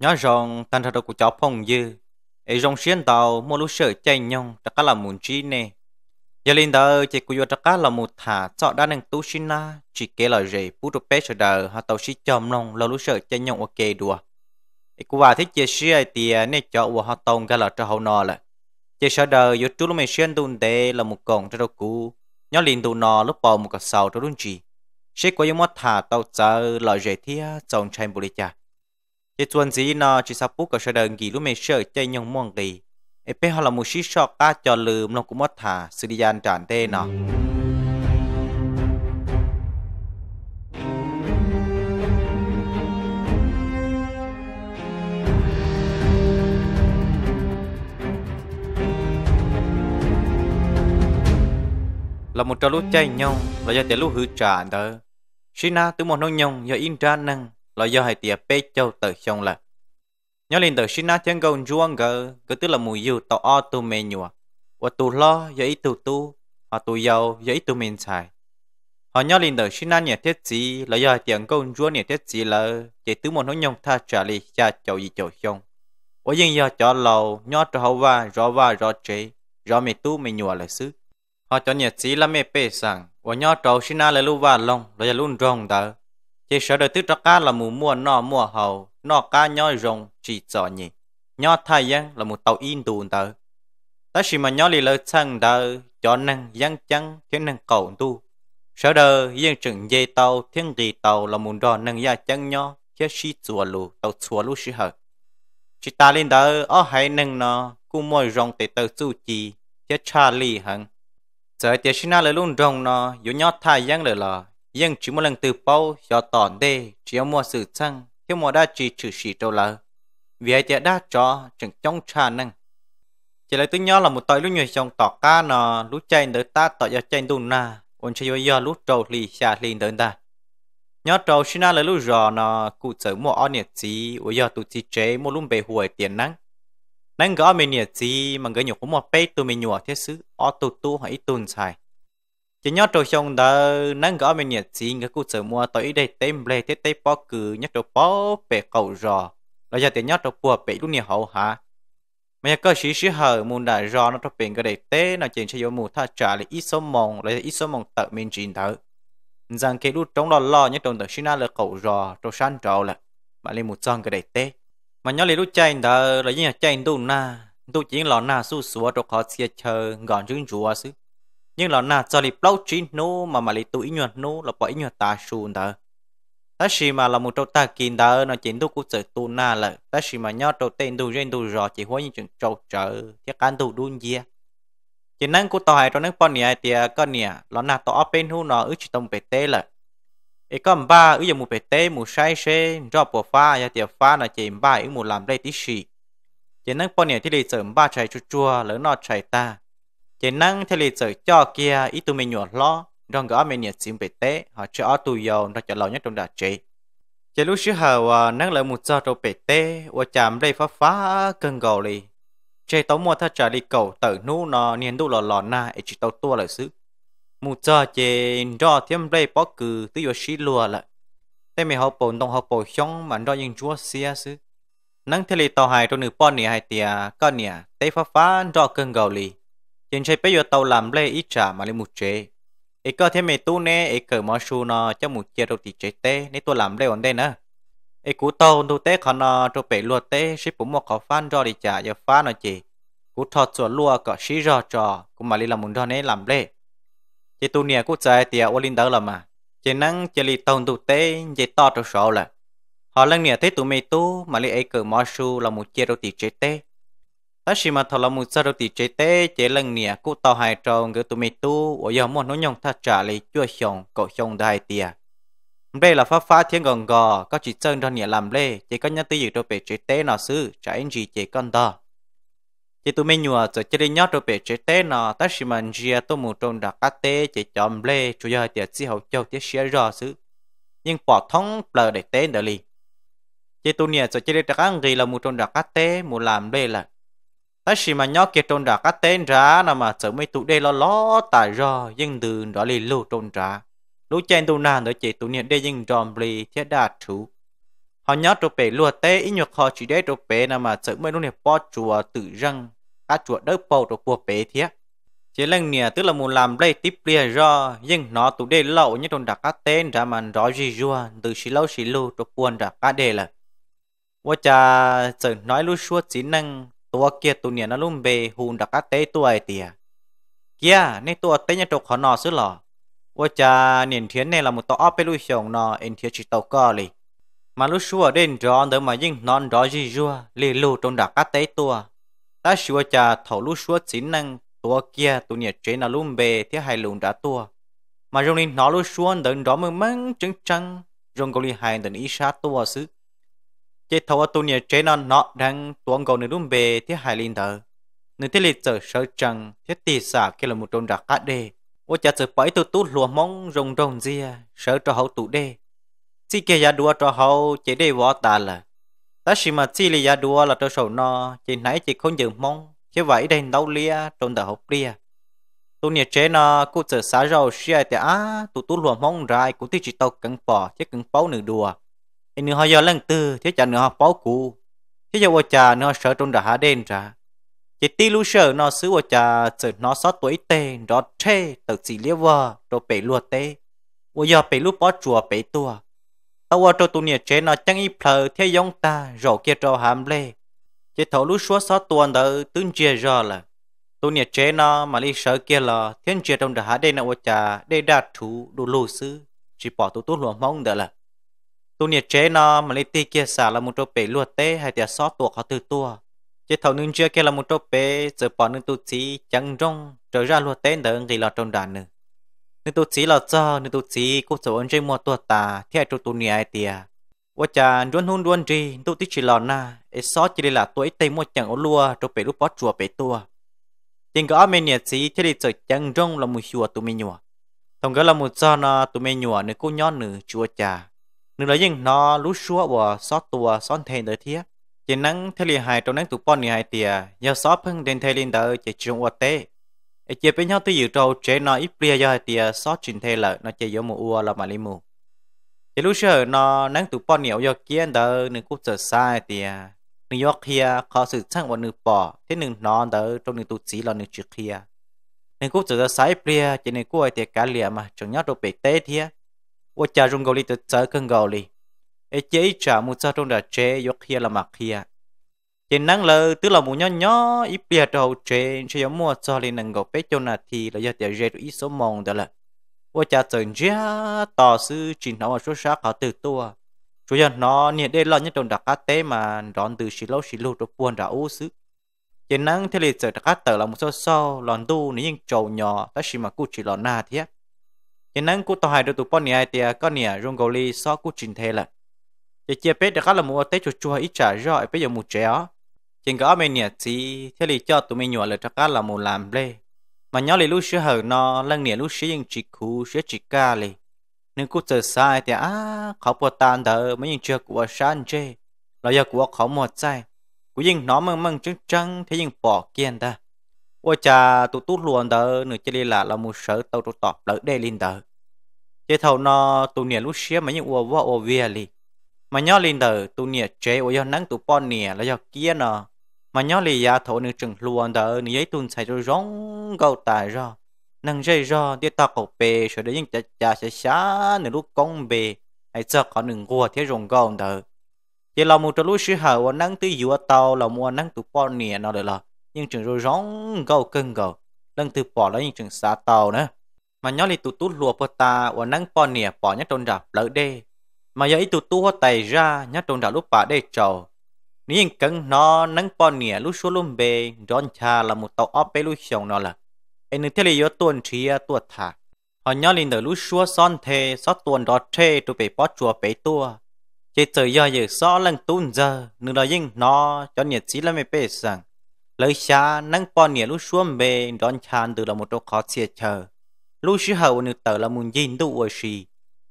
nhớ rằng tan thật của cháu phong dư ấy rong xiên tàu mua lúc sợ chạy nhong đã cá là muốn chi nè giờ lên đó chỉ cứ chắc cá là một thả chọn đa năng tu sinh na chỉ kể lời gì bút được bé sợ đời họ tàu xí chầm nong lâu lúc sợ chạy nhong ok đùa ấy cứ vào thích chia sẻ thì nè chọn của họ tông cái là cho hậu nọ lại chỉ sợ đời vô chú lúc mày xuyên tuần tệ là một cổng cho đâu cũ nhớ liền tụ nọ lúc bầu một cái sầu cho đúng gì sẽ có những món thả tàu chờ lời gì thì chồng tranh bồi đi chả chỉ tuần gì nó chỉ sắp bút cả sợi đơn gì lúc mẹ sợ chơi nhung muôn gì ấy bé họ là một chiếc sọ cá cho lườm nó cũng mất thả sự đi gian tràn tê nó là một trò lúc chay nhau là do trẻ lúc hư trả đó. Sina từ một nông nhông do in ra năng là do hai tia bê châu tự xong là nhớ lên tự xin nát chân gồng juang gờ cứ tức là mùi yêu tàu o tu mê nhùa và tu lo dễ ít tu tu họ tu giàu do ít tu mình xài họ nhớ lên tự xin nát nhà thiết gì là do hai tiền gồng juang nhà thiết gì là chỉ tứ một hướng nhông tha trả lì cha chầu gì chầu xong và dân do cho lâu nhớ cho hậu va rõ va rõ chế rõ mê tu mê nhùa là xứ họ cho nhà sĩ là mê bê sẵn và nhớ trâu xin nát là lưu va long là luôn rong đó chỉ sợ đời tư cho cá là mù mua nọ mua hầu nọ cá nhoi rồng chỉ cho nhỉ nhoi thay dân là một tàu in tù tờ ta chỉ mà nhoi lì lời chân đờ cho năng dân chân thiên năng cầu tu sợ đời dân chừng dây tàu thiên gì tàu là một đò năng gia chân nhoi khi sĩ chùa lù tàu chùa lù sĩ hợp chỉ ta lên đỡ ở hai năng nó cũng mồi rồng tê tàu chu chi khi cha lì hằng giờ tiệt sinh ra lời luôn rong nó dù nhót thay giang lời là nhưng chỉ một lần từ bao cho tòn đê chỉ mua sự xăng khi mua đã chỉ trừ sĩ trâu lợ vì ai tiệt đã cho chẳng trong trà năng chỉ lấy tôi nhớ là một tội lúc người chồng tỏ ca nó lúc chạy đỡ ta tỏ cho chạy đùn na còn chơi giờ lúc trâu lì xả lì đỡ ta nhớ trâu xin là lúc rò nó cụ sở mua ở nhiệt gì bây giờ tụi chị chế mua lúc bề hồi tiền năng năng gõ mình nhiệt gì mà người nhiều cũng một bé tụi mình nhỏ thế xứ ở tụt tu hay tuần xài chỉ nhớ trâu xong đã nâng gõ mình nhiệt gì cái cụ sở mua tới đây tem lê tết tây bó cử nhớ trâu bó bể cầu rò là giờ tiền nhớ trâu bùa bể lúc nhiều hậu hả mà cơ sĩ sĩ hờ muốn đã rò nó trâu bền cái đây tê nó chỉ cho vô mù tha trả lại ít số mong lấy ít số mong tự mình chín thở rằng cái lúc trong đó lo nhớ trâu tự sinh ra là cầu rò trâu sáng trâu là mà lên một chân cái đây tê mà nhớ lấy lúc chạy đã là như chạy đủ na đủ chỉ là na su sủa trâu khó xe chờ gọn trứng rùa xứ nhưng là na cho li plau chi nô mà mà li tu ý nhuận nu là bỏ ý nhuận ta sùn đó ta xì mà là một trâu ta kín đó nó chỉ tu cũng sợ tu na lợi. ta xì mà nhau trâu tên tu riêng tu rõ chỉ hóa những chuyện trâu trợ thiết can tu đun dìa chỉ năng của tàu hải trong nước bọn này thì con nè là na tàu open hu nó ước chỉ tông bể tê lợi. ấy có ba ước giờ một bể tê một sai xe do bộ pha ya tiệp pha là chỉ ba ước một làm đây tí xì chỉ năng bọn này thì đi sớm ba chạy chua chua lớn nó chạy ta chỉ năng thay lịch sử cho kia ít tụi mình nhỏ lo trong gõ mình nhiệt xin về tế họ cho tụi giàu nó cho lâu nhất trong đà chị chỉ lúc xưa hầu ờ, năng lợi một giờ trong bể tế và chạm đây phá phá cơn gầu lì chỉ tao mua thật trả đi cầu tử nu nó niên đủ lò lò na chỉ tao tua lời xứ một giờ chỉ do thêm đây bỏ cử tụi giàu xí lùa lại thế mình học bổn đồng học bổ xong mà do những chúa xia xứ năng thay lịch tàu hài trong nửa pon nè hai tiề, con nè tế phá phá do cơn gầu lì chính chế bây giờ tàu làm lê ít trả mà lên một chế ấy có thêm mày tu nè ấy cởi mò xu nó cho một chế đầu thì chế tê nên tôi làm lê ổn đây nữa ấy cú tàu tu tê khó nó cho bể luộc tê ship cũng một khó phan cho đi trả giờ phan nó chỉ cú thọt sửa lua cọ xí rò trò cũng mà đi làm muốn trò nên làm lê chế tu nè cú chạy tiệt ô linh đó là mà chế năng chế li tàu tu tê chế to cho sổ là họ lần nè thấy tụi mày tu mà li ấy cởi mò xu là một chế đầu thì chế tê ta chỉ mà thằng là một sao đầu thì chế tế chế lần nè cụ tàu hai trâu người tụi mình tu ở giờ muốn nói nhong ta trả lại chưa xong cậu xong đại tia đây là pháp phá thiên gần gò có chỉ chân ra nè làm lê chỉ có nhân tư dự đồ bể chế tế nào sư trả anh gì chế con đó chỉ tụi mình nhua rồi chỉ đi nhót đồ bể chế tế nào ta chỉ mà chia tôi một trong đặc cá tế chỉ chọn lê chủ yếu tiệt chỉ hậu châu tiết xé rõ xứ nhưng bỏ thông lờ để tế đợi liền chỉ tụi nè rồi chỉ đi đặc ăn gì là một trong đặc cá tế một làm lê là ta chỉ mà nhóc kia trôn ra cá tên ra nà mà sợ mấy tụ đây lo lo tại do dân từ đó lì lù trôn ra lũ chen tụ nàn đó chỉ tụ niệm đây dân tròn bì thiết đa chú họ nhớ trộn bể lùa tê ít nhược họ chỉ để trộn bể nà mà sợ mấy lúc này po chùa tự răng các chùa đỡ po trộn bùa bể thiết chỉ lần nè tức là muốn làm đây tiếp bia do nhưng nó tụ đây lậu như trôn ra các tên ra mà rõ gì rùa từ xí lâu xí lưu trộn buồn ra các đề là Wa cha sợ nói lúc suốt chỉ năng ตัวเกียตัวเนี่ยนลุ่มเบหูนดักเตตัวไอเตีย เกียในตัวเตยจกขอนอซื้อหรอว่าจะเนี่ยเทียนเนี่ยเราหมดต่อไปลุยชงนอเอ็นเทียชิตก็เลยมาลุชัวเด่นร้อนเดิมมายิ่งนอนร้อนยิ่งรัวลีลูตรงดักเตตัวถ้าชัวจะถอลุชัวสินนังตัวเกียตัวเนี่ยเจนลุ่มเบที่ให้ลุงดักตัว mà rong nên nó luôn xuống đến đó mới mắng chân chân rong có liên hai đến ý sát tua sức chế thầu tu nhà chế nó nó đang tuôn cầu nửa đúng bề thiết hại linh thờ nửa thiết lịch sở sở trần thiết tỷ xả kia là một trôn đặc cá đê ô chả sở bảy tu tu lùa mong rồng rồng gì sở cho hậu tụ đê chỉ kia gia đua cho hậu chế đê võ ta là ta chỉ mà chỉ là gia đua là cho sầu nọ, chỉ nãy chỉ không dừng mong chế vậy đây đâu lia trong thờ hậu lia tu nhà chế nó cũng sở xả rồi, xia thì á tu tu lùa mong rai cũng thích chỉ tàu cắn bò chứ cắn bao nửa đùa em nữa họ giờ lần tư thế chả nữa họ báo cũ thế giờ cha nó sợ trong đã đen ra chỉ ti lú sợ nó xứ của cha sợ nó sót tuổi tên đó thế tự chỉ liêu vợ rồi bể lùa tê ô giờ bể lú bỏ chùa bể tua tao qua trâu tu nhiệt chế nó chẳng ít phờ thế giống ta rồi kia trâu hàm lê chỉ thấu lú xóa sót tuần đỡ tướng chia ra là tu nhiệt chế nó mà li sợ kia là thiên chia trong đã đen nó ô cha để đạt thủ đủ lù xứ chỉ bỏ tu tu lùa mong đỡ là tu nhiệt chế nó mà lấy ti kia xả là một trâu bể luộc tế hay tiệt xót tuột họ từ tua chế thầu nương chưa kia là một trâu bể giờ bỏ nương tu chí chẳng rong trở ra luộc tế đỡ thì là trong đàn nữa nương tu chí là cho nương tu chí cũng sợ ơn trên mua tuột tà thế chỗ tu nhiệt tiệt và cha luôn luôn luôn gì tu tí chỉ lòn na e xót chỉ là tuổi tây mua chẳng ô lua trâu bể lúc bó chùa bể tua chính có mình nhiệt chí thế thì giờ chẳng rong là một chùa tụi mình nhua thông cái là một cho nó tụi mình nhua nữa cô nhon nữa chùa cha nên nói nhưng nó lú xua và xót tua xót thèn tới thiệt chỉ nắng thế liền hài trong nắng tụt bọn này hài tiề giờ xót phăng đến thế liền tới chỉ chung ở tê ở chế bên nhau tới dự trâu chế nó ít bia giờ hài tiề xót trình thế nó chỉ vô mù ua là mà mù chỉ lú xưa nó nắng tụt bọn nhiều giờ kia tới nên cũng sợ sai tiề nên do kia có sự sang và nửa bỏ thế nên nó tới trong nửa tụt chỉ là nửa chuyện kia nên cũng sợ sai bia chỉ nên cũng ở tiề cá lìa mà chẳng nhớ đâu bị tê thiệt 我家中高里的早更高里，哎，这一家木早中的这有黑了嘛黑啊，这能了得了木 nhỏ nhỏ，一边头这只有木早里能够被叫那提了要点热一手忙的了，我家整家大事尽头我说啥搞得多。chủ yếu nó nhiệt đây là những đồng đặc cá tế mà đón từ xí lâu xí lâu được buồn đã ô xứ chỉ năng thế lịch sử đặc cá tờ là một số sau lòn tu nếu những trầu nhỏ ta xí mà cụ chỉ lòn na thế hiện năng cú tàu hải được tụ bọn này thì có nè rung gò e li so cú trình thế là chỉ chia bé đã các là mua tết chuột chùa ít trả rồi bây giờ mua trẻ ó chỉ có mấy nè chỉ thế thì cho tụi mình nhỏ là cho các là mua làm lê mà nhớ lại lúc xưa hở nó lần nè lúc xưa những chỉ cú xưa chỉ ca lì nên cú chờ sai thì á khó bỏ tàn thở mấy những chưa của san chê là giờ của khó một sai cú những nó măng măng trắng trắng thế những bỏ kiên ta ôi cha tụi tút luôn thở nửa chơi là là một sở tàu tụi tọp lỡ đây lên thở chế thầu nó tu nia lúc xía mà những uo vua ua vía li mà nhớ lên đời tu nia chế uo do nắng tu pon nia là do kia nó mà nhớ li giá thổ nữ chừng luôn đời nữ giấy tuần xài rồi rong gầu tài ra nâng dây ra để ta cổ bề rồi để những chả chả sẽ xá nữ lúc công bề hay giờ có nừng gua thế rong gầu đời chế là một lúc xí hậu uo nắng tư dừa tàu là mua nắng tu pon nia nó được là nhưng chừng rong gầu cưng gầu lần từ bỏ là những chừng xa tàu nữa mà nhó li tụ tú lùa bò ta và nâng bò nìa bò nhá trôn rạp lỡ đê mà giờ ít tụ tú hoa tài ra nhá trôn rạp lúc bà đê trầu nín cân nó nâng bò nìa lúc xua lùm bề rón cha là một tàu óp bê lúc xong nó là em nữ thế li yếu tuần chia tuột thả họ nhó li nở lúc xua son thề xót tuần đó thề tụ bể bó chùa bể tua chế giờ giờ giờ xó lần tuần giờ nửa đó dính nó cho nhiệt xí là mẹ bê rằng lời xa nâng bò nìa lúc xuống bề đón cha từ là một tàu khó xìa chờ lúc xí hậu nữ tờ là muốn nhìn đủ ở xì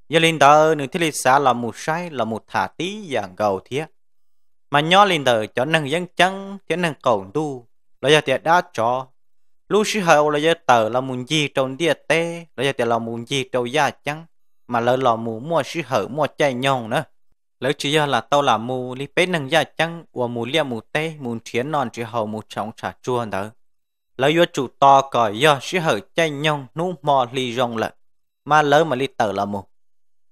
giờ lên tờ nữ thiết lý xã là một sai là một thả tí dạng cầu thiết, mà nhỏ lên tờ cho nâng dân chân cho nâng cầu đu là giờ tiệt đã cho lúc xí hậu là giờ tờ là muốn gì trong địa tê là giờ tiệt là muốn gì trong gia chăng mà lỡ là mù mua xí hậu mua chạy nhon nữa lỡ chỉ giờ là tao là mù li bé nâng gia chăng và mù lia mù tê mù chiến non chỉ hậu mù trọng xả chua nữa lỡ vô chủ to còi do sĩ hở chay nhông nú mò li rong lợ mà lỡ mà li tờ là mù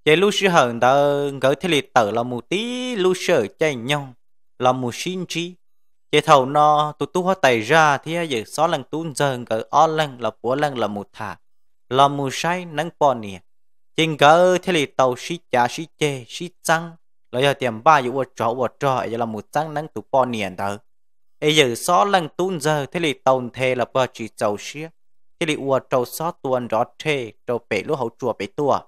chế lu sĩ hở đã gỡ thế li tờ là mù tí lu sở chay nhông là mù xin chi chế thầu nó tụ tu hóa tài ra thì giờ xó lần tu giờ gỡ o lần là búa lần là mù thả là mù say nắng bò nè chính gỡ thế li tàu sĩ chả sĩ chê sĩ trăng lỡ giờ tiền ba dụ ở trọ ở trọ là mù trăng nắng tụ bò nè đờ ấy giờ xó lăng tuôn giờ thế thì tồn thề là bờ chỉ trầu xía thế thì ua trầu xó tuôn rõ thề trầu bể lúa hậu chùa bể tua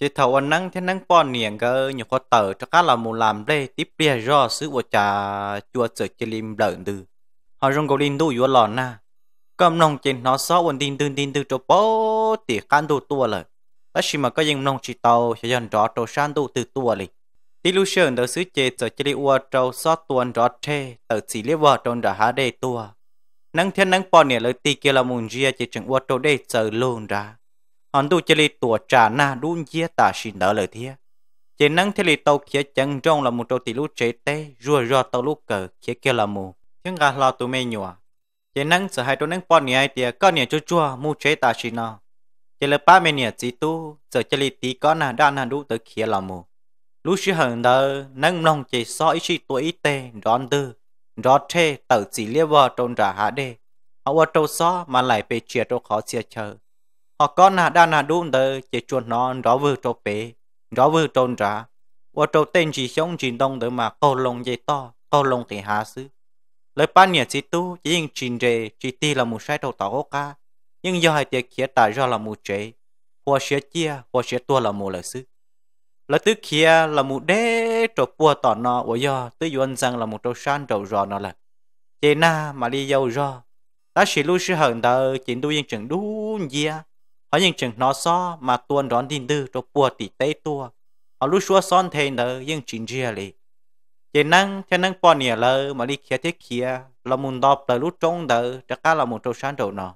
chỉ thầu ăn nắng thế nắng bò niềng cơ nhiều khó tờ cho cá là muốn làm đây tiếp bia do sứ ua trà chùa sợ chỉ lim lợn từ họ rong cầu linh đu ua lò na cầm nong trên nó xó quần tin tin tin từ trầu bố thì can đu tua lời ta chỉ mà có những nong chỉ tàu sẽ dần rõ trầu san đu từ tua lịch Illusion đó sứ chế cho chế lý ua trâu xót tuần rõ chê, tờ chỉ lý vợ trôn đã há đề tua. Nâng thiên nâng bò nè lời tì kia là mùn dìa chế chẳng ua trâu đề chờ luôn ra. Hòn tu chế lý tùa trà na đun dìa tà xin đỡ lời thia. Chế nâng thiên lý tàu kia chẳng rong là mùn trâu tì lũ chế tê, rùa rùa tàu lũ cờ kia kia là mù. Thiên gà lo tù mê nhòa, Chế nâng sở hai trâu nâng bò nè ai tìa, có nè chua chua, mù chế tà xin nò. Chế lời ba mê nè chỉ tu, giờ chế lý tì có nà đa nà đu tới kia là mù lúc xí hận đờ nâng lòng chỉ so ít xí tuổi ít tê rón tư rón thế tự chỉ lia vào trong trả hạ đê họ vợ trâu so mà lại bị chia trâu khó chia chờ họ con nà đa nà đúng đờ chỉ chuột nó rõ vừa trâu bể rõ vừa trôn trả vợ trâu tên chỉ sống chỉ đông đờ mà câu lòng dây to câu lòng thì hạ xứ lời ban nhiệt chỉ tu chỉ nhìn trình rề chỉ ti là một sai trâu tàu ca nhưng do hai tiệc kia tại do là một chế hoa sẽ chia hoa sẽ tua là một lời xứ là tứ kia là một đế trộn bùa tỏ nó ủa do tứ yuan rằng là một trâu san trâu rò nó là chê na mà đi dâu rò ta chỉ lưu sư hận tờ chỉ đu yên chừng đu dìa họ yên chừng nó so mà tuôn đón tin tư trộn bùa tỷ tây tua họ lưu xua son thề nở yên chừng dìa lì chê năng theo năng bò nìa lờ mà đi kia thế kia là muốn đọp là lúc trông tờ chắc cá là một trâu san trâu nó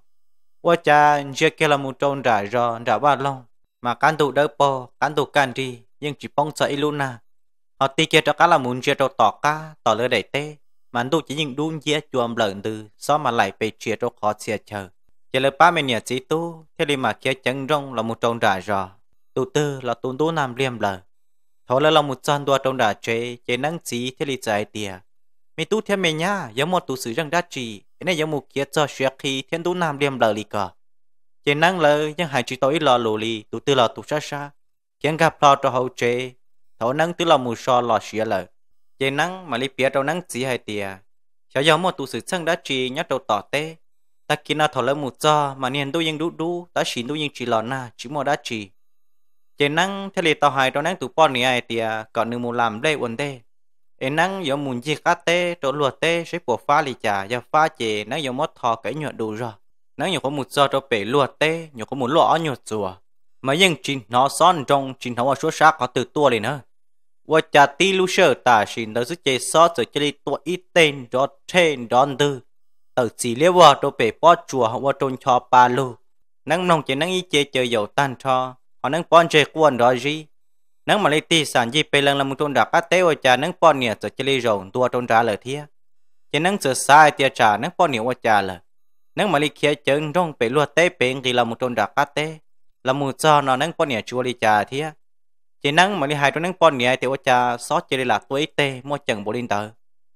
ủa cha chưa kia là một trâu rải rò rải ba long mà cán tụ đỡ bò cán tụ can đi nhưng chỉ bong luôn Iluna. À. Họ tì kia cho cá là muốn chia cho tỏ cá, tỏ lỡ đầy tê. Mà đủ chỉ những đun dĩa chuồng lợn từ, so mà lại phải chia cho khó chia chờ. Chỉ là ba mình nhà chỉ tu, thế đi mà kia chân rong là một trong rải rò. Tu tư là tu tu nam liêm lờ. Thổ là là một trong đua trong rải chơi chế năng chỉ thế đi chạy tiề, Mày tu thêm mày nhá giống một tu sử rằng đã chỉ, cái này giống một kia cho xe khi thiên tu nam liêm lờ lì cờ. Chế năng lờ, nhưng hai chỉ tối lò lù lì, tu tư là tu xa xa chẳng gặp lo cho hậu chế thấu năng tứ lòng mù so lò xìa lợ, chế năng mà lý bia đâu nắng chỉ hai tia, cháu giống một tụ sự chân đã trì nhát đầu tỏ tê ta kia na thổ lắm mù cho mà niên tu yên đu đu ta chỉ tu yên chỉ lò na chỉ mò đã trì chế năng theo lì tàu hai đó năng tụ po nỉ ai tia, còn nương mù làm đây uốn đê, em năng giống mù chi cá tê chỗ lùa tê sẽ bỏ pha lì trà và pha chế năng giống mót thò cái nhựa đủ rồi năng nhiều có một cho cho bể lùa tê nhiều có một lọ nhựa chùa mà nhưng chính nó son trong chính nó số sát có từ tua lên nữa và cha ti lu sơ ta xin tới sức chế so tới chơi tua ít tên đó tên đón tư tới chỉ liêu vào đồ bể bỏ chùa họ vào trong cho ba lu năng nông chỉ năng ý chế chơi dầu tan cho họ năng bón chơi quân đó gì năng mà lấy ti sản gì pe lần làm một trong đạp cá tế và cha năng bón nhẹ tới chơi dầu tua trong ra lời thia chỉ năng sửa sai tia trà năng bón nhẹ và chả lời năng mà lấy kia chơi trong bể lúa tế bể kỳ là một trong đạp cá tế là mù cho nó nâng bọn nhẹ chua đi trà thì chỉ nâng mà đi hai trong nâng bọn nhẹ thì ô trà sót chỉ đi lạc tuổi tê mua chừng bộ linh tờ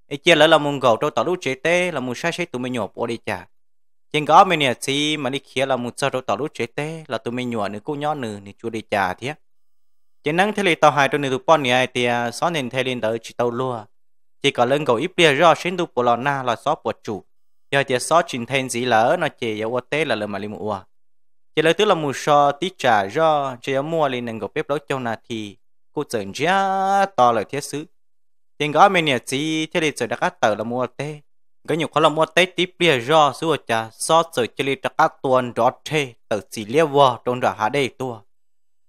ý chia lỡ là mù gầu trâu tỏ lúc chế tê là mù sai sai tụi mình nhộp ô đi trà trên gõ mình nhẹ gì mà đi khía là mù cho trâu tỏ lúc chế tê là tụi mình nhộp nữ cô nhỏ nữ nữ chua đi trà thì chỉ nâng thế là tàu hai trong nữ tụi bọn nhẹ thì à, xót nên thế linh tờ chỉ tàu lúa chỉ có lưng gầu ít bia rõ xin tụi bộ lò na là xót bộ chủ giờ chỉ xót trình thêm gì lỡ nó chỉ yếu ô tê là lỡ mà đi ua chỉ là thứ là mù so tí trả do chỉ mua lên nên gặp bếp đó cho nà thì cô chừng giá to lời thiết sứ tiền gõ mình nhỉ chỉ thế thì chợ đã cắt tờ là mua tê cái nhiều khó là mua tê tí bia do sứ ở trà so chợ chỉ lấy đã tuần đó thế tờ chỉ liêu vò trong đó hạ đây tua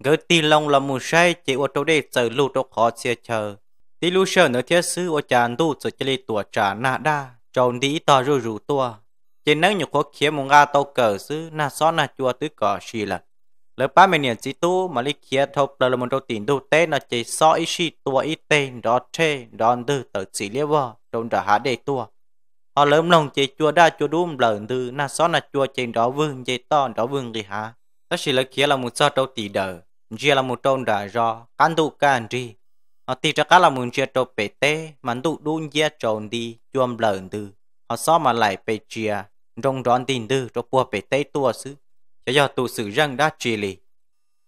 gỡ tì lông là mù say chỉ ở chỗ đây chợ lù đâu khó xe chờ tí lù sợ nữa thiết sứ ở trà đủ chợ chỉ lấy tua trà nà đa tròn đi to rù rù tua trên nâng nhục quốc kia mong ga tàu cờ sư na xó na chua tứ cờ xì là lỡ ba mình nhận chỉ tu mà khía kia bờ là một đầu tiền đầu tê nó chỉ xó ít xì tua ít tê đó chê đó tư tờ chỉ liêu vò trong đó hạ đề tua họ lớn lòng chỉ chua đa chua đùm lợn tư na xó na chua chỉ đó vương chỉ to đó vương gì hả tất xì lỡ khía là một sao trâu tỷ đờ chia là một trong đó do cán tu can đi họ tì ra cá là một chia trâu bể tê mà tụ đun chia trộn đi chua lợn tư họ xó mà lại bể chia rong rón tin tư cho bùa bể tay tua sư cho do tụ sự răng đã trì lì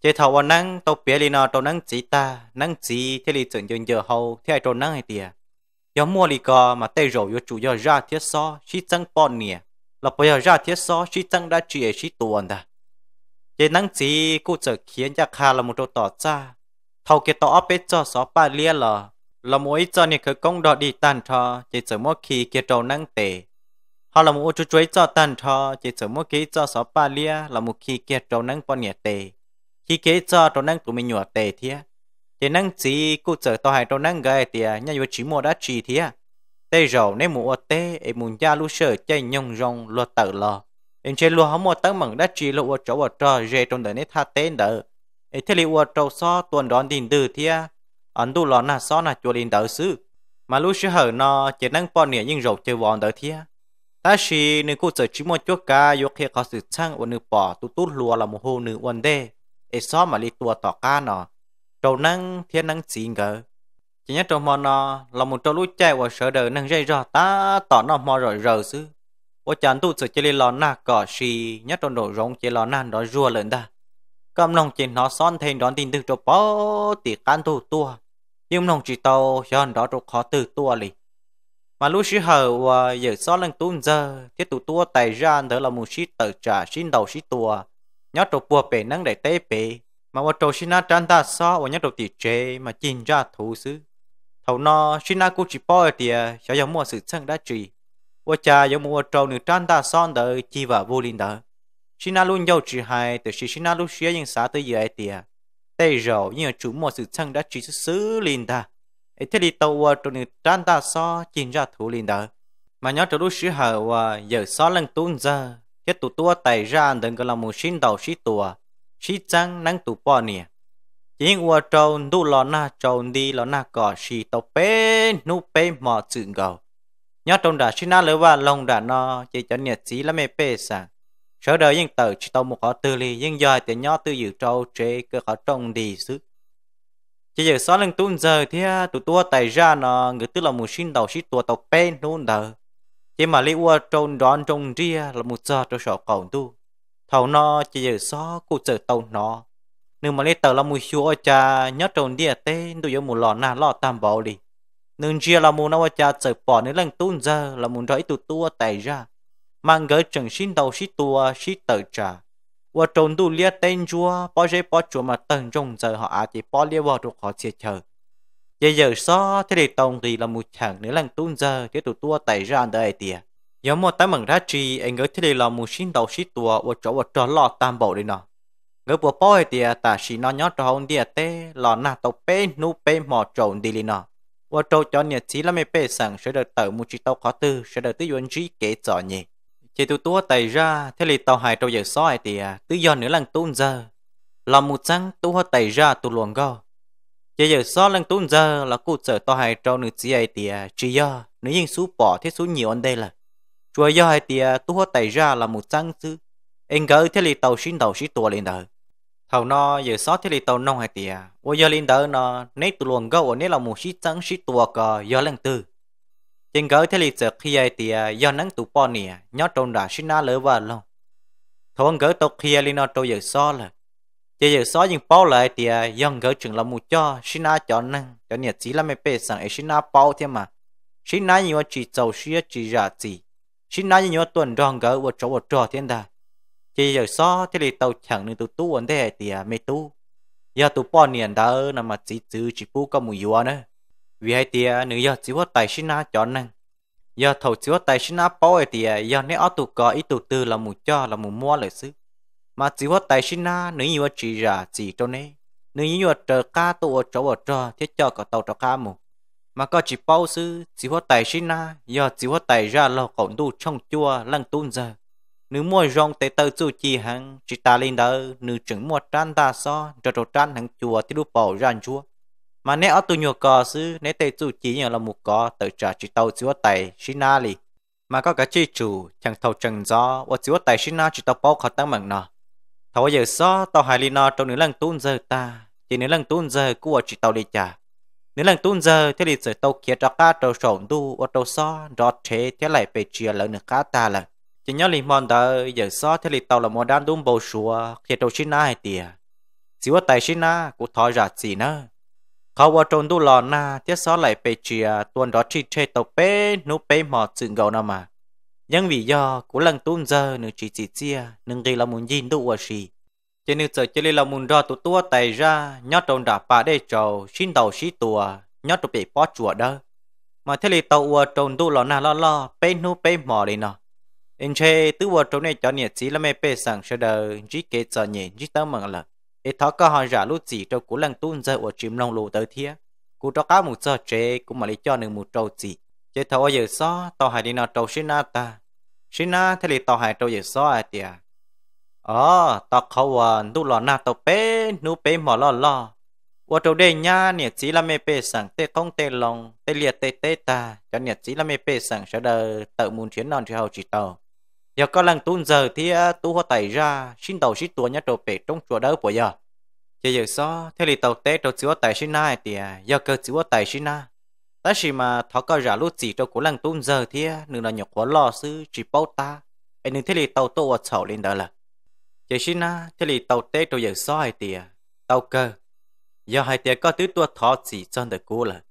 chế thầu anh năng tàu bể lì nó tàu năng chỉ ta năng chỉ thế lì chuẩn dần giờ hầu thế ai tàu năng hay tiề do mua lì cò mà tay rổ do chủ do ra thiết so chỉ tăng bọn nè là bây giờ ra thiết so chỉ tăng đã trì chỉ tuần ta chế năng chỉ cụ trở khiến ra kha là một chỗ tỏ ra thầu kia tỏ bế cho xó ba lia là là mỗi cho này khởi công đo đi tàn cho chế trở mỗi khi kia trâu năng tề họ là một chú chuối cho tàn thọ chỉ sửa một cái cho sáu ba lia là một khi kia trâu năng bao nhiêu tệ khi kế cho trâu năng tụi mình nhỏ tệ thế chỉ năng chỉ cụ sửa tàu hai trâu năng gai thì nhà vừa chỉ mua đã chỉ thế tê rầu nên mua tê em muốn gia lu sửa chơi nhung rong luật tự lo em chơi lo không một tấm mừng đã chỉ lo chỗ ở trò dễ trong đời nét tha tên đỡ em thấy liệu trâu so tuần đón đình từ thế ấn độ lo na so na chùa đình đỡ xứ mà lu sửa hở nó chỉ năng bao nhiêu nhưng rầu chơi vòn đỡ thế ta chỉ nếu cô chỉ một chút cả yêu khi có sự chăng của nữ bỏ tu tu lúa là một hồ nữ uẩn đê ấy xó mà đi tua tỏ ca nó trâu năng thiên năng chỉ ngờ chỉ nhất trâu mò nó là một trâu lũ chạy và sợ đời năng dây rõ ta tỏ nó mò rồi rờ xứ và chán tu sự chơi lò na cỏ xì nhất trâu đổ rong chơi lò nan đó rùa lớn ta cầm lòng trên nó son thêm đón tin từ trâu bỏ thì can tu tua nhưng lòng chỉ tàu cho đó trâu khó từ tua lì mà lúc xí hờ và ờ, giờ xó lên tuôn giờ thiết tụ tua tài ra thở là một xí tự trả xin đầu xí tua nhớ trộn bùa bể nâng đại tế bể mà một trộn xí na trăn ta xó và nhớ trộn tỷ chế mà chìm ra thủ xứ thầu nó xí na cũng chỉ bỏ tìa cho giống mua sự chân đã trì và cha giống mua trộn nửa trang ta son đỡ chi và vô linh đỡ xí na luôn giàu chỉ hai từ xí xí na lúc xí những xã tới giờ tìa tế rồi nhưng chủ mua sự chân đã trì xứ liền ta thế thì tàu ở chỗ này trăn ta so chín ra thủ liền đó mà nhớ chỗ lúc xứ hở và giờ so lần tuôn giờ thiết tụ tua tay ra đừng có làm một xin đầu sĩ tua sĩ trăng nắng tụ bò nè chỉ qua trâu đu lò na trâu đi lò na cỏ sĩ tàu pê nu pê mò chữ gầu nhớ trong đã xin na lỡ và lòng đã no chỉ cho nhiệt sĩ lắm mê pê sàng sở đời yên tàu chỉ tàu một họ tư li yên giờ thì nhớ tư dự trâu chế cơ họ trông đi sức chỉ giờ xóa lên tuần giờ thì à, tụi tua tài ra nó người tức là một sinh đầu sĩ tua tàu pen luôn đờ chỉ mà lấy qua trôn đón trong ria à, là một giờ cho sọ cầu tu thầu nó chỉ giờ xóa cụ giờ tàu nó nhưng mà lấy tàu là một số cha nhớ trong địa à tê tụi giờ một lọ nà lọ tam bảo đi nhưng ria là một nó cha giờ bỏ nên lần tuần giờ là một rẫy tụi tua tài ra mang gỡ trần sinh đầu sĩ tua sĩ tự trà 我中度列等住，把这把住嘛等中着 họ à thì bỏ 列 vào được họ sẽ chờ. Giờ giờ so thế thì tông thì là một chẳng nếu lần tuôn giờ thế tụ tua tay ra đời tiề. Giờ mà ta mừng ra chi anh ngỡ thế thì là một xin đầu xin tua và chỗ và trò lọ tam bộ đi nọ. Ngỡ bộ bỏ tiề ta xí nó nhót trò hôn tiề tê lọ nà tàu bê nu bê mò trộn đi li nọ. Và trâu cho nhiệt chí là mê bê sẵn sẽ đợi tờ một chi tàu khó tư sẽ đợi tư yuân trí kế trò nhỉ. Chỉ tu tua tay ra, thế lì tàu hải trâu giờ soi thì tứ do nữa lăng tuôn giờ. Là một sáng tu hoa tay ra tu luồng go. Chỉ giờ so lăng tuôn giờ là cụ sở tàu hải trâu nữ chỉ ấy thì chỉ do nữ nhưng số bỏ thế số nhiều anh đây là. Chùa do hai thì tu hoa tay ra là một sáng chứ. Anh gỡ thế lì tàu xin tàu xí tua lên đời. Thầu nó giờ so thế lì tàu nông hai thì. Ôi giờ lên đời nó nấy tu luồng go, ở nấy là một xí sáng xí tua cờ do lăng tư. Trên gỡ thế lịch giờ khi ấy thì à, do nắng tụ bò nè, nhớ trong đã sinh ra lỡ vào luôn. Thôi gỡ tộc khi ấy lên nó trôi giờ so là. Chỉ giờ so nhưng bao lại thì à, do gỡ chừng là mù cho, sinh ra cho năng, cho nhiệt chỉ là mấy bề sẵn ấy xin na bao thế mà. sinh ra nhiều chỉ giàu xía chỉ giả gì. sinh ra nhiều tuần đoàn gỡ và chỗ và trò thiên đà. Chỉ giờ so thế lịch tàu chẳng nên tụ tu ổn thế thì à, mê tu. Giờ tụ bò nè đã mà chỉ giữ chỉ phú có mù yuan nữa vì hai tia nữ giờ chỉ có tài sinh na chọn năng giờ thầu chỉ có tài sinh na bỏ ấy tia giờ nếu ở tụ có ít tụ tư là mù cho là mù mua lợi sư mà chỉ có tài sinh na nữ nhiều chỉ ra chỉ cho nên nữ nhiều trở ca tụ ở chỗ ở trò thế cho cả tàu trở ca mù mà có chỉ bao sư chỉ có tài sinh na giờ chỉ có tài ra lo cổng tu trong chùa lăng tuôn giờ nữ mua rong tế tơ chu chi hàng chỉ ta lên đỡ nữ trưởng mua trăn ta so cho trò trăn hàng chùa thì đu bỏ ra chùa mà nếu ở tụi nhiều cò sư nếu tây chủ chỉ nhận là một cò tự trả chỉ tàu chúa tài shina li mà có cái chi chủ chẳng thầu chẳng gió và chúa tài shina chỉ tàu bao khó tăng mặn nọ thầu giờ so tàu hải li nọ trong những lần tuôn giờ ta chỉ những lần tuôn giờ của chỉ tàu đi trả những lần tuôn giờ thế thì giờ tàu kia cho cá tàu sổn đu và tàu so rõ thế thế lại về chia lỡ nửa cá ta lần chỉ nhớ li mòn tờ giờ so thế thì tàu là một đan đun bầu sùa kia tàu shina hay tiề chúa tài shina cũng thọ ra gì nữa เขาว่าจนดูหลอนาเที่ซอไหลไปเจียตัวดอชีเชตกเป้นูเป้หมอจึงเกานามายังวิยอกูลังตุ้นเจอหนึ่งจีจีเจียหนึ่งกีละมุนยินดูว่าชีเจนึกเจอเจลีละมุนรอตัวตัวไตราย้อนตรงดาป่าได้เจ้าชินเต่าชีตัวย้อนตัวเปียป้อจัวเด้อมาเทลีเต่าวัวตรงดูหลอนาล่อล่อเป้นูเป้หมอเลยเนาะเอ็นเชตัวตรงเนี่ยจอเนี่ยจีละไม่เป้สั่งเสดอจีเกจอเนี่ยจีเต่ามังละ ít thọ có hòn giả lúc gì trâu cú lần tuôn ra ở chìm lòng lù tới thia cú cho cá một giờ chế cũng mà lấy cho nương một trâu gì chế thọ giờ so tàu hải đi nào trâu xin na ta xin na thế thì tàu hải trâu giờ so à tiệt ờ tàu khâu à nu lò na tàu bé nu bé mỏ lò lò ở trâu đây nha nhiệt chỉ là mê bê sẵn tê không tê lòng tê liệt tê tê ta cho nhiệt chỉ là mê bê sẵn sẽ đợi tự muốn chuyến non cho hậu chỉ tàu giờ có lần tuôn giờ thì ờ, tu hoa tẩy ra xin tàu xin tua nhá trộn bể trong chùa đâu của giờ giờ giờ so thế thì tàu té trộn chùa tẩy xin ai thì ờ, giờ cơ chùa tẩy xin na ta chỉ mà thọ coi giả lúc chỉ cho cố lần tuôn giờ thì nửa là nhọc quá lo sư chỉ bao ta anh nửa thế thì tàu tu hoa sầu lên đó là giờ xin na ờ, thế thì tàu té trộn giờ so ai thì tàu cơ giờ hai thì có tứ tua thọ chỉ cho được cố là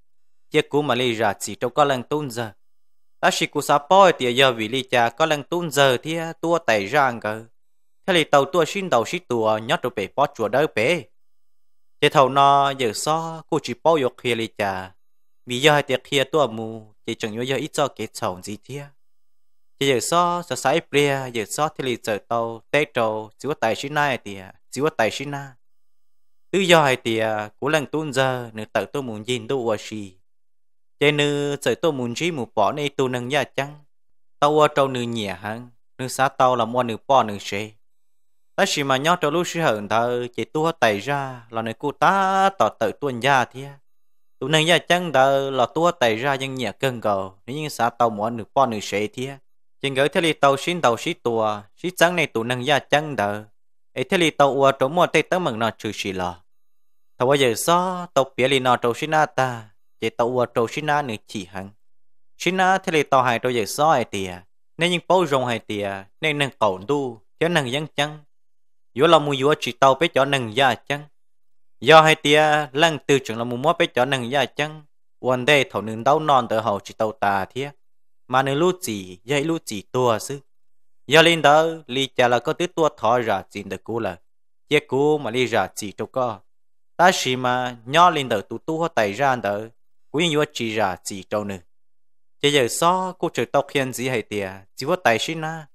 giờ cố mà lì ra chỉ cho có lần tuôn giờ ta chỉ cú sa po thì giờ vì lý cha có lần tuôn giờ thì tua tẩy ra cơ, thế thì tàu tua xin đầu xí tua nhớ rồi bể po chùa đỡ bể thế thầu nó giờ so cô chỉ po yok kia lý cha vì giờ hai tiệc kia tua mù thì chẳng nhớ giờ ít cho kết sầu gì thế chỉ giờ so sa sai bia giờ so thế thì giờ tàu tê trâu chỉ có tài xí na thì chỉ có tài xí na tư giờ hai tiệc cú lần tuôn giờ nữa tàu tôi muốn nhìn đâu ở gì chế nữ sợi tôi muốn chi mù bỏ này tu nâng gia chăng tao ở trâu nữ nhẹ hơn nữ xã tao là mua nữ bỏ nữ xe ta chỉ mà nhau trâu lúc sư hận thờ chỉ tu tẩy ra là nữ cô ta tỏ tự tuần gia thia tu nâng gia chăng thờ là tu tẩy ra nhưng nhẹ cân cầu nếu như xã tao mua nữ bỏ nữ xe thia chừng gửi theo li tàu xin tàu xí tua xí trắng này tu nâng gia chăng thờ ấy theo li tàu ua trâu mua tay tấm mừng nọ trừ xì lò thầu bây giờ sao tao biết li nọ trâu xí na ta chỉ tàu trâu xin na nữa chỉ hằng xin na thế tàu hai trâu dạy gió hai tìa nên những bao rồng hai tìa nên nâng cầu đu cho nâng dân chăng yếu là mua yếu chỉ tàu phải cho nâng gia chăng do hai tìa lăng từ trường là mua mua bé cho nâng gia chăng วันเดย์ถอนึงเต้านอนเตอหอจิตเตาตาเทียมาเนื้อลู่จี ยายลู่จีตัวซึยาลินเตอลีจ่าละก็ตื้อตัวทอราจินเตกูละเยกูมาลีราจีตัวก็ตาชีมาย่อลินเตอตูตู้หัวไตรานเตอ quý nhân chỉ ra chỉ trâu nữa chỉ giờ so cô trừ tao khiên gì hay tiề chỉ có tài xin na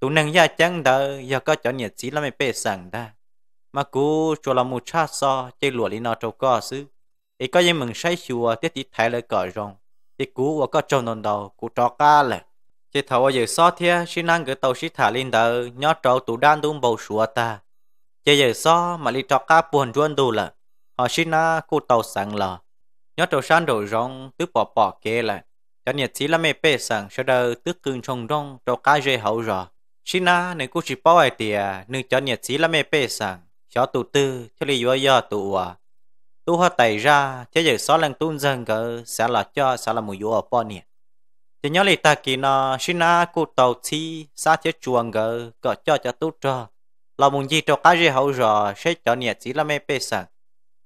tụ năng gia chẳng đỡ giờ có cho nhiệt chỉ là mày bê sẵn đa mà cô cho là một cha so chơi lụa lý nó trâu co xứ ấy có gì mừng say chùa tiết tí thái lời cởi rồng thì cú và có trâu nón đầu cú trò ca lệ chỉ thầu giờ so thia xin năng gửi tàu xí thả lên đỡ nhó trâu tụ đan đúng bầu sủa ta chỉ giờ so mà lý trò ca buồn ruôn đủ lệ họ xin na cô tàu sẵn lờ nhớ trâu san đồ rong tứ bỏ bỏ kê là cho nhiệt sĩ là mẹ bê sẵn sau đó tứ cưng trong rong trâu cá dê hậu rồi xin na nên cứ chỉ bảo ai tiề nên cho nhiệt sĩ là mẹ bê sẵn cho tụ tư cho lý do do tụ à tu hoa tẩy ra chứ giờ xóa lần tuôn dần cỡ sẽ là cho sẽ là một vụ ở bao nhiêu chỉ nhớ lại ta kỳ nó xin na cứ tàu chi xa chết chuồng cỡ cỡ cho cho tu cho là muốn gì cho cá dê hậu rồi sẽ cho nhiệt sĩ là mẹ bê sẵn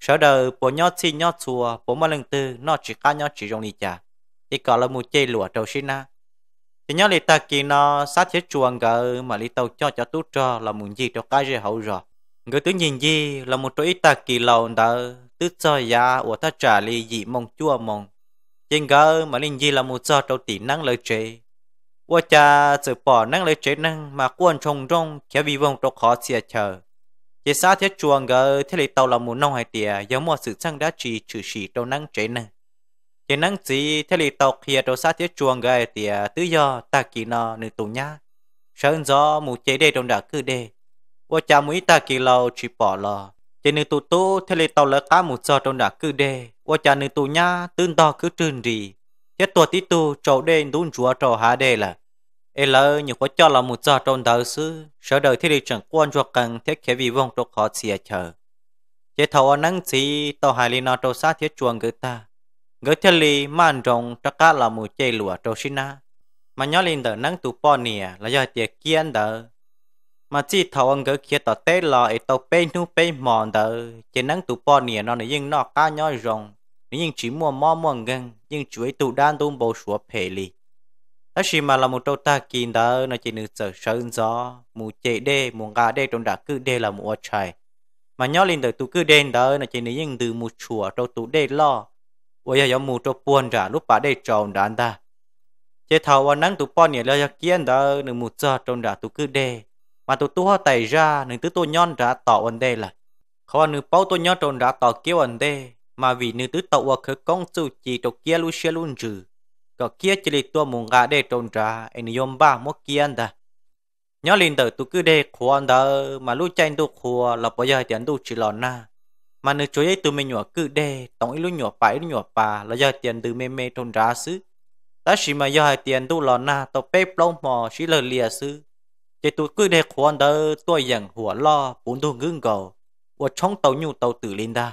sau đó bố nhớ chi nhớ chùa bố mà lần tư nó chỉ cá nhớ chỉ rong đi chả thì có là một chơi lụa trâu xin na thì nhớ lịch ta kỳ nó sát thiết chuồng gờ mà lịch tàu cho cho tốt cho là một gì cho cái gì hậu rõ người tướng nhìn gì là một chỗ ít ta kỳ lầu đó tứ cho ya của ta trả lì dị mong chua mong trên gờ mà linh gì là một giờ trâu tỷ năng lợi chế qua cha sự bỏ năng lợi chế năng mà quân trồng rong kéo vì vòng trâu khó xìa chờ giờ xa thiết chuồng gờ thế lấy tàu là muốn nông hải tiề, giống mua sự sang đã chỉ trừ chỉ đầu năng chế nè chế năng gì thế lấy tàu kia đầu xa thiết chuồng gờ tiề tứ do ta kỳ nọ nữ tù nhá sơn gió mù chế đề đồng đã cứ đề và cha mũi ta kỳ lâu chỉ bỏ lò chế nữ tù tu thế lấy tàu là cá mù gió đồng đã cứ đề và cha nữ tù nhá tương to cứ trơn gì. thiết tuột tí tu trầu đề đun chúa trò há đề là ấy là nhiều quá cho là một giờ trong đời sư sợ đời thế đi chẳng quan cho cần thiết kế vì vong trong họ xìa à chờ chế thầu à nắng chỉ tàu hải lý nó trâu xa thiết chuồng người ta người thiết lý man rồng tất cả là một chê lụa trâu xin na mà nhớ lên đời nắng tụ bò nè là do tiệc kiên đời mà chỉ thầu anh à người kia tỏ tê là ấy tàu bê nu bê mòn đời chế nắng tụ bò nè nó này nhưng nó cá nhỏ rồng nhưng chỉ mua mò mua gần nhưng chuối tụ đan tung bầu sủa phê lì đó chỉ mà là một trâu ta kín đó nó chỉ nữ sợ sơn gió mù chế đê mù gà đê trong đã cứ đê là mù ở trời mà nhớ lên đời tụ cứ đê đó nó chỉ nữ những từ mù chùa trâu tụ đê lo ôi giờ mù trâu buồn ra lúc bà đê tròn đàn ta chế thầu và nắng tụ pon nhỉ lo kiến đó nữ mù sợ trong đã tụ cứ đê mà tụ tu hoa tay ra nữ tứ tôi nhon ra tỏ vấn đề là khó anh bao tôi nhon trong đã tỏ kêu vấn đề mà vì nữ tứ tàu và khứ công chủ chỉ trâu kia luôn xe luôn trừ có kia chỉ là tua mùng gà để trôn trà anh yếm ba mất kia anh ta nhớ linh tử tôi cứ để khua anh ta mà lúc chạy tôi khua là bây giờ tiền tôi chỉ lòn na mà nếu chú ấy tôi mình nhỏ cứ để tổng ít lúc nhỏ bà ít nhỏ pa là giờ tiền từ mê mê trôn trà xứ ta chỉ mà giờ tiền tôi lòn na tao bếp plong mò chỉ lời lìa xứ chỉ tôi cứ để khua anh ta tôi dần หัว lo bốn tôi ngưng cầu và trong tàu nhu tàu tử linh ta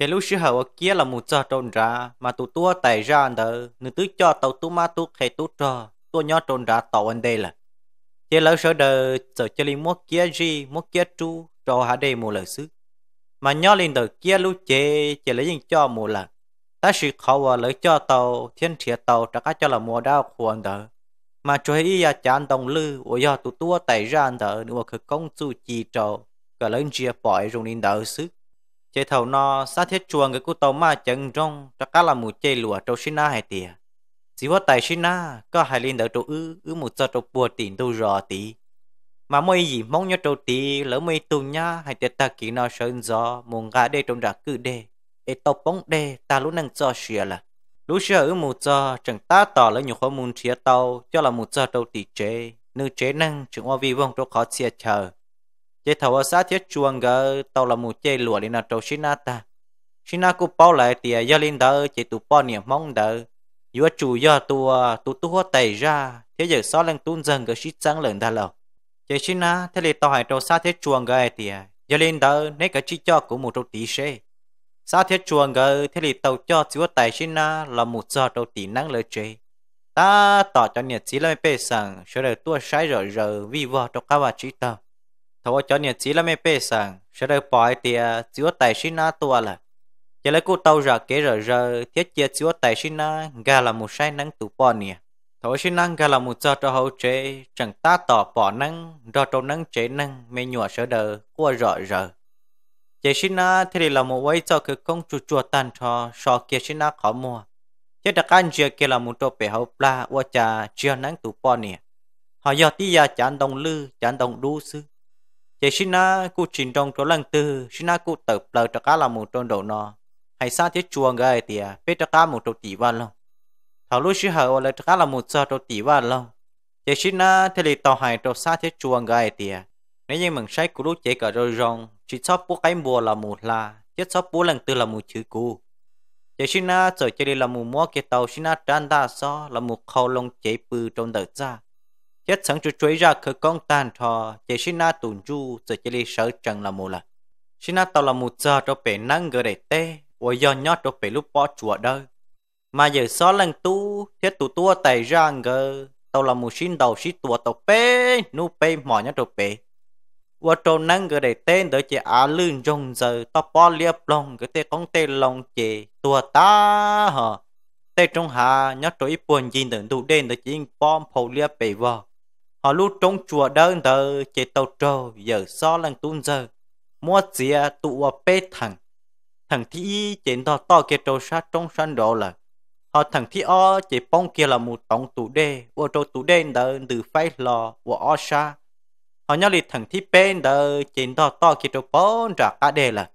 thế lúc xưa hậu kia là một giờ trộn ra mà tụ tua tài ra anh đỡ nữ tứ cho tàu tu ma tu khai tu trò tua nhỏ trộn ra tàu anh đây là thế lâu sợ đờ sợ cho linh mua kia gì mua kia chu trò hạ đây một lời xứ mà nhỏ lên đờ kia lúc chế chế lấy những cho một lần ta sự khó và lấy cho tàu thiên thiệt tàu trả cá cho là mùa đau khổ anh đỡ mà cho ý ya à, chán đồng lư của do tụ tua tài ra anh đỡ nữa cực công chu chi trò cả lớn chia bỏi rung lên đỡ xứ chế thầu nó sát thiết chuồng cái cú tàu mà chân rong cho cá là một chế lụa trâu xin na hay tìa chỉ có tài xin na có hai linh đỡ trâu ư ư một giờ trâu bùa tìm đâu rò tí mà mây gì mong nhớ trâu tí lỡ mây tu nha hay tiệt ta kỹ nó sơn gió muốn gà đê trong rạc cư đê ê tàu bóng đê ta lúc năng cho xìa là lúc xưa ư một giờ chẳng ta tỏ lỡ nhiều khó muốn chia tàu cho là một giờ trâu tì chế nữ chế năng chẳng hoa vi vong trâu khó chia chờ chế thầu ở xã thiết chuông gờ tàu là một chế lụa lên là trâu ta Shina cô bảo lại thì gia linh đỡ chỉ tụ bỏ niệm mong đỡ yếu chủ do tụ tụ tụ hoa tẩy ra thế giờ sau lên tuôn dần cái shit sáng lớn đã lâu chỉ Shina thế là tàu hải trâu xã thiết chuông gờ thì gia linh đỡ nấy cái chi cho của một trâu tí xe xã thiết chuông gờ thế là tàu cho chúa tẩy Shina là một do trâu tí năng lợi chế ta tỏ cho nhiệt chí lên bề sẵn sẽ được tua sái rồi rồi vi vợ trong các bà trí tàu thôi cho nhiều chỉ là mẹ bê sang sẽ được bỏ thì à, chúa tài sinh na tua là giờ lấy cô tàu ra kế rồi giờ thiết chia chúa tài sinh na gà là một sai năng tụ bỏ nè thôi sinh năng gà là một cho cho hậu chế chẳng ta tỏ bỏ năng do trong năng chế năng mẹ nhỏ sẽ đờ qua rõ rồi chế sinh na thì là một way cho cứ công chủ chùa tan cho so kia sinh na khó mua chế đặc anh chưa kia là một chỗ bể hậu pla qua trà chưa năng tụ bỏ nè họ giờ tí ya chán đồng lư chán đồng đu sư chỉ xin na à, cụ trình trong chỗ lần tư xin na à, cụ tập lời cho cá là một trong đầu nó hay sao thế chuồng cái thì biết à, cho cá một trong tỷ vạn lòng thảo lúc xin hở là cho cá là một sao trong tỷ vạn lòng chỉ xin na thế thì tàu hải trong sao thế chuồng cái thì nếu như mình sai cụ lúc chế cả rồi rong chỉ sắp bố cái mùa là một là chết sắp bố lần tư là một chữ cụ chỉ xin na trở chơi là một mua cái tàu xin na trang ta so là một khâu lông chế bự trong đời ra chết sáng chú chuối ra khởi con tàn thò chỉ xin na tùn chu giờ chỉ li sở trần là mù là xin na tàu là mù giờ cho bể năng gờ để tê và do nhót cho bể lúc bỏ chùa đâu mà giờ xó lần tu thiết tu tua tài ra ngờ tàu là mù xin đầu xí tua tàu bê nu bê mỏ nhót cho bể và trâu năng gờ để tên đỡ chỉ á lưng rong giờ tao bỏ liệp lòng cái tê con tê lòng chỉ tua ta hả tê trong hà nhót cho ít buồn gì nữa đủ đen đỡ chỉ bom phô liệp bể vào họ lúc trong chùa đơn tờ chế tàu trâu giờ so lần tuôn giờ mua chia tụ ở bê thằng thằng thi chế to to kia trâu sát trong sân đó là họ thằng thi o chế bông kia là một tổng tụ đê ô trâu tụ đê đờ từ phái lò của o sa họ nhớ lịch thằng thi bên đờ chế to to kia trâu bông trả cả đê là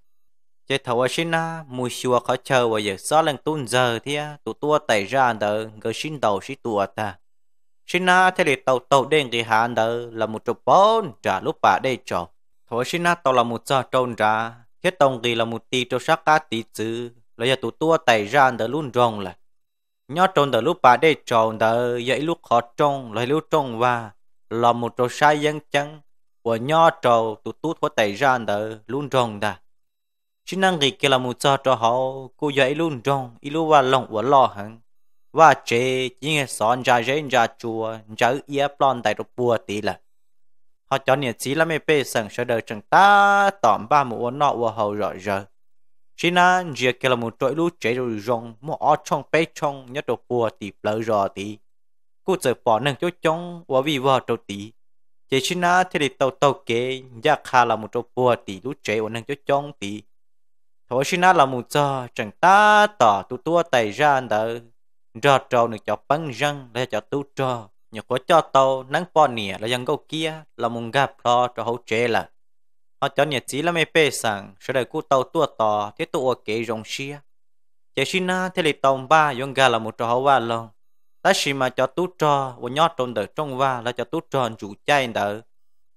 chế thầu ở xin na mùi chùa khó chờ và giờ so lần tuôn giờ thì tụ tua tẩy ra đờ người xin đầu xin tụ ta Shina à, thế lì tàu tàu đen gì hà nợ là một chục bốn trả lúc bà đây cho. Thôi Shina à, tàu là một giờ trôn ra, thế tông gì là một tí cho sắc cá tí chữ là giờ tụ tua tẩy ra nợ luôn rong lại. Nhớ trôn nợ lúc bà đây cho nợ, vậy lúc khó trông, lại lúc trông và là một chỗ sai dân chăng. của nhớ trâu tụ tụ thua tay ra nợ luôn rong đã. Shina à, gì kia là một giờ cho họ, cô dậy luôn rong, lúc và lòng của lo hẳn và chế chỉ nghe sọn ra dễ ra chùa ra ia plon tại rục bùa tí là họ cho nhiệt chỉ là mê bê sẵn sở đời chẳng ta tóm ba mũ ổn nọ ua hầu rõ rờ chỉ na dìa kia là trội lũ chế rồi rong mũ ở trong bê nhất rục bùa tí lỡ rõ tí cụ sợ nâng chỗ trong ua vì vợ trâu tí chỉ chỉ na thì đi tàu tàu kế giá khá là một rục bùa tí lũ chế nâng chỗ trong tí thôi chỉ na là một giờ chẳng ta tỏ tụ tua tay ra đỡ Rò trò này cho băng răng là cho tu trò. Nhờ có cho tàu nắng bò nè là dân câu kia là mùng gặp lo cho hậu chế là. Họ cho nhờ chỉ là mấy bê sẵn, sẽ đời cú tàu tua tò thế tụ ở kế rồng xia. Chế xin na thế lì tàu ba dân gà là một trò hậu hoa lòng. Ta xì mà cho tu trò, và nhót trong đời trong va là cho tu trò chủ chai đỡ.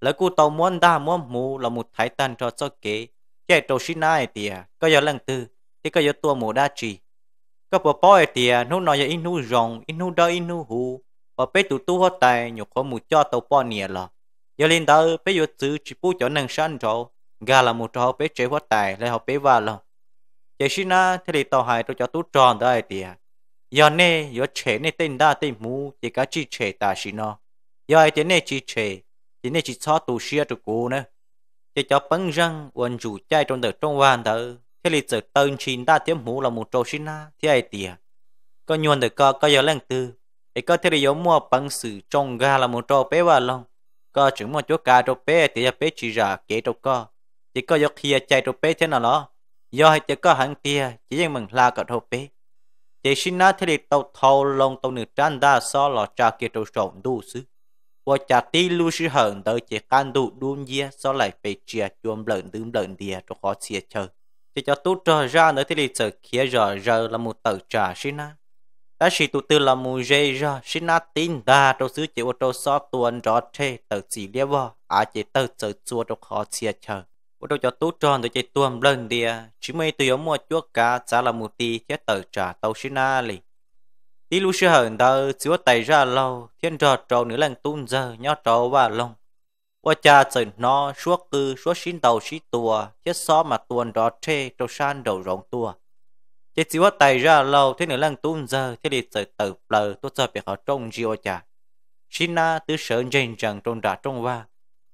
lấy cú tàu muốn đa muốn mù là một thái tàn cho cho kế. chạy trâu xin na ấy tìa, có giờ lần tư, thì có giờ tua mù đa trì. ก็ปอปอเตียนู่นนอยอินูรองอินูดออินูหูปอเปตุตุฮอตายหยกขอมูจอตอปอเนียละยาลินเตอเปยซื้อจิปูจอนังชันโจกาละมูจอเปเจฮอตายแล้วเปว่าละเจชินาเทลิตอหายตัวจอตุจอนได้เตียยอนเนยอเฉเนเต้นดาเต้นมูเจกาจิเฉตาชินอยอยเจเนจิเฉเจเนจิซอตูเชียตุกูนะเจจอปังรังวันจูใจจนเดอจงวานเตอ thế thì giờ tân chín đã tiếm mũ là một trâu xin na thế ai tìa có nhuần được có có giờ lên từ thì có thế lì giống mua bằng sự trong ga là một trâu bé vào long có chúng một chỗ cá trâu bé thì giờ bé chỉ ra kế trâu co chỉ có giọt kia chạy trâu bé thế nào đó do hay chỉ có hàng tia chỉ riêng mình là cả trâu bé chỉ xin na thế thì tàu thâu long tàu nửa trăn đa so lò trà kia trâu sổng đủ xứ và chả tí lưu sư hận tới chỉ can đủ đun dìa so lại phải chia chuông lợn đứng lợn dìa cho khó xìa chơi chỉ cho tu trò ra nữa thì lịch sử kia giờ giờ là một tờ trả xin na ta chỉ tu tư là một dây ra xin na tin ta trong xứ chịu trâu so tuần rõ thế tờ chỉ liếc vào à chỉ tờ sợ chùa trâu khó chia chờ bộ trâu cho tu tròn rồi chỉ tuầm lần đi chỉ mấy tôi mua chuột cá trả là một tí chết tờ trả tàu xin na lì đi lúc xưa hờn tờ chúa tay ra lâu thiên trò trâu nữa lần tuôn giờ nhau trâu và lông ว่าจะจะนอชั่วคือชั่วชิ้นเตาชิ้นตัวเช็ดซ้อมาตัวดอเทตัวชานดอรองตัวเจ็ดสิว่าไตราเราที่หนึ่งล่างตุ้นเจอที่ดีเจอเติบเปลือตัวเจอเปียเขาจงจีโอจ่าชิ้นน่าตื้อเสริญเจนจังตรงด่าตรงว่า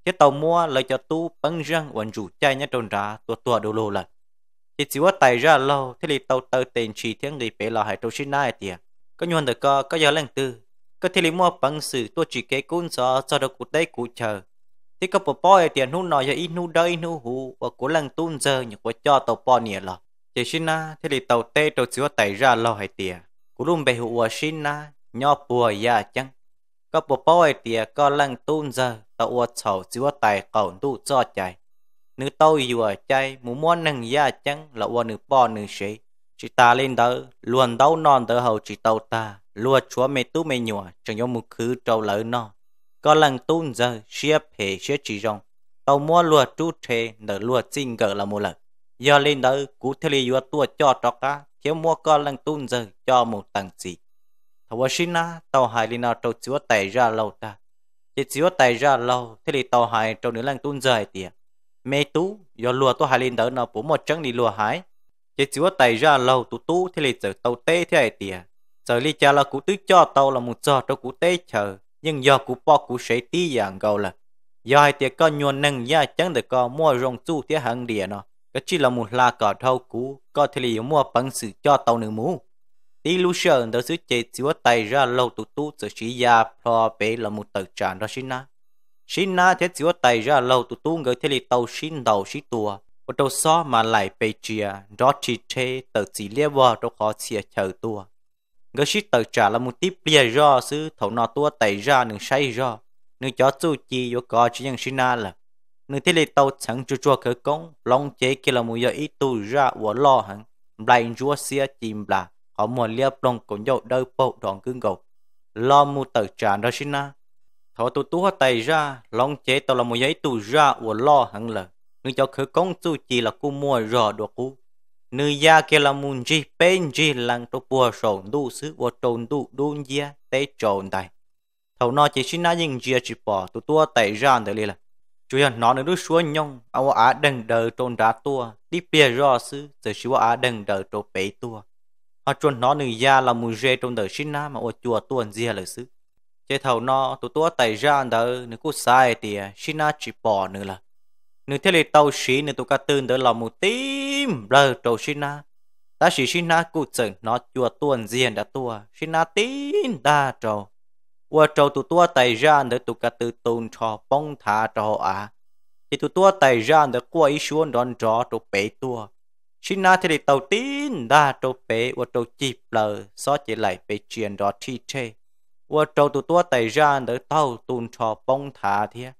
เจ็ดเตามัวเลยจะตู้ปังรังวันจูใจเนี่ยตรงด่าตัวตัวดูโลเลยเจ็ดสิว่าไตราเราที่ดีเตาเตอเต็นชีเที่ยงดีเปเราหายตัวชิ้นน่าเตียก็ยวนเด็กก็ก็ยาเล่งตื้อก็ที่ดีมัวปังสื่อตัวจีเก้กุ้นซอซอดกุดได้กูเจอ thì có bỏ ở tiền hôn nói cho ít nu đây nu hù và cố lần tuôn giờ như có cho tàu bỏ nhẹ lọ chỉ xin na thế thì tàu tê tàu chứa tẩy ra lo hay tiền cố luôn bề hù và xin na nhỏ bùa ya chăng có bỏ bỏ ở tiền có lần tuôn giờ tàu ở sầu chứa tẩy cầu tu cho chạy nữ tàu yêu ở chạy muốn muốn nâng ya chăng là ở nữ bỏ nữ sĩ chỉ ta lên đó luôn đâu non đỡ hầu chỉ tàu ta lùa chúa mê tú mê nhùa chẳng giống một khứ trâu lỡ non có lần tuôn giờ xếp hệ xếp chỉ rong tàu mua lùa chú thề nở lùa xin gỡ là một lần do lên đó cú thề lý do tua cho trọ cá thiếu mua có lần tuôn giờ cho một tầng gì thầu xin na tàu hải lên nào trâu chúa tài ra lâu ta chỉ chúa tài ra lâu thế thì tàu hải trâu nửa lần tuôn giờ thì mê tú do lùa tôi hải lên đó nó bố một chân đi lùa hải chỉ chúa tài ra lâu tụ tú thế thì giờ tàu tê thế thì giờ ly cha là cú tứ cho tàu là một giờ cho cú tê chờ nhưng do cú bỏ cú sấy tí dạng gầu là do hai tiệc có nhuần nâng ya chẳng được có mua rong chu thế hàng địa nó cái chỉ là một là cỏ thâu cú có thể là mua bằng sự cho tàu nữ mũ tí lu sờ đó sứ chế chúa tay ra lâu tụ tu sự sĩ gia pro bể là một tờ tràn đó xin na xin na thế chúa tay ra lâu tụ tu người thế là tàu xin đầu xí tua ở đâu so mà lại bề chia đó chỉ thế tờ chỉ lia vào đâu khó chia chờ tua người sĩ tờ trả là một tiếp bia do sư thầu nọ tua tẩy ra nương say do nương cho chu chi vô co chỉ nhân sinh na là nương thế lệ tàu chẳng chua chua khởi công long chế kia là một giờ ít tu ra của lo hẳn lại chúa xia chìm là họ muốn lia plong cũng dậu đôi bộ đoàn cứng cầu lo mu tờ trả đó sinh na thầu tu tu tẩy ra long chế tàu là một ít tu ra của lo hẳn là nương cho khởi công chu chi là cô mua rõ đồ cô nữ gia kia là mùn gì bên gì lăng trộn bùa sồn đủ xứ bùa trộn đủ đun gia tế trộn tài thầu nó chỉ xin nói những gì chỉ bỏ tụ tua tẩy ra để liền là chủ yếu nó nữa xuống nhông ông á đừng đờ trộn ra tua đi bia rõ xứ từ xíu á đừng đờ trộn bể tua họ chuẩn nó nữ gia là mùn dê trong đời xin nói mà ô chùa tuần gia là xứ chế thầu nó tụ tua tẩy ra đợi nữ cú sai thì xin nói chỉ bỏ nữa là nếu thế thì tàu sĩ nếu tụi cá tương đỡ lòng một tím rờ trầu xin na ta sĩ xin na cụ chừng nó chùa tuần diện đã tua xin na tín đa trầu qua trầu tụi tua tài ra nếu tụi cá tự tôn trò bông thả trò à thì tụi tua tài ra nếu qua ý xuống đón trò trầu bể tua xin na thế thì tàu tín đa trầu bể qua trầu chì lờ so chỉ lại bể chuyện đó thi chê qua trầu tụi tua tài ra nếu tàu tôn trò bông thả thiệt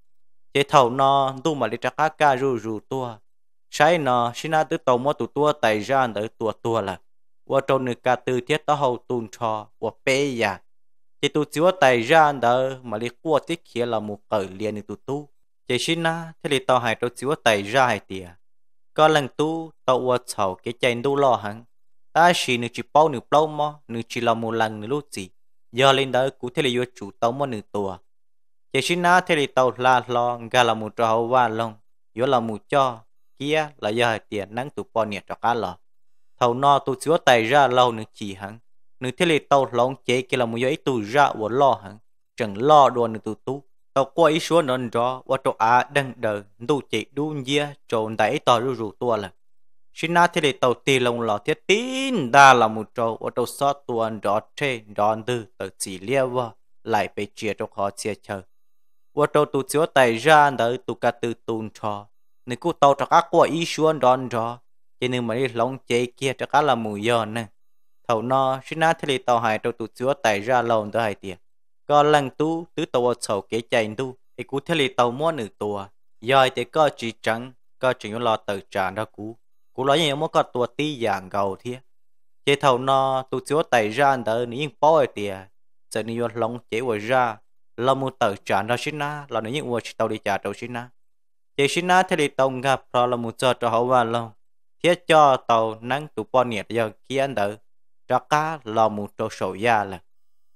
thế thầu nó tu mà đi trắc cá ca rù rù tua sai nó xin na tứ tàu mua tụ tua tài ra đỡ tua tua là qua trâu nữ ca tư thiết tao hầu tuôn cho qua bê ya chế tu chiếu tài ra đỡ mà đi qua tiết kia là một cởi liền tụ tu chế xin na thế thì tàu hải trâu chiếu tài ra hải tia có lần tu tàu qua sầu cái chân đu lo hẳn ta chỉ nữ chỉ bao nữ bao mà nữ chỉ là một lần nữ lúc gì giờ lên đỡ cụ thể là chủ tàu mà nữ tua chỉ xin na thề thì tàu la lo gà là một trò hậu và lông yếu là một cho kia là giờ tiền nắng tụ bò nhiệt cho cá lò thầu no tụ chúa tài ra lâu nữa chỉ hẳn nữa thế thì tàu lòng chế kia là một giấy tụ ra của lo hẳn chẳng lo đồ nữa tụ tụ tàu qua ý số nên rõ và chỗ á đang đờ tụ chị đu dìa trộn đẩy tàu rù rù tua là xin na thế thì tàu tì lòng lò thiết tin đa là một trâu và tàu xót tuần rõ trên rõ tư tàu chỉ lia vào lại bị chia cho họ chia chờ 我到都只带人的都个都动车，你古到这个过一选单车，今年没龙姐姐这个了模样呢。头呢是那天里到海到都只带人龙的海的，个人都都到我手给钱都，一古天里到么女多，要的个几张个只有老头站的古，古老人有么个多低样高的，这头呢都只带人的你应包的，这你要龙姐我让。lo mu tờ trả đó xin na lo những uo tàu đi trả đầu xin na chỉ xin na thế thì tông gặp pro lo mu cho cho hậu và lo thiết cho tàu nắng tụ bò nhiệt giờ kia anh đỡ cho cá lo mu trâu sầu ya là